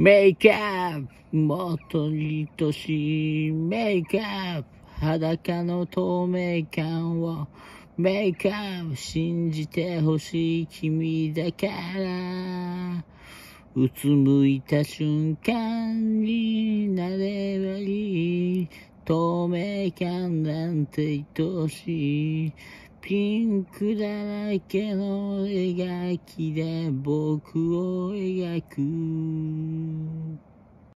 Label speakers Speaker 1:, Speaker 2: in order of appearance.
Speaker 1: メイクアップもっと愛しいメイクアップ裸の透明感をメイクアップ信じてほしい君だからうつむいた瞬間になればいい透明感なんて愛しいピンクだらけの描きで僕を描く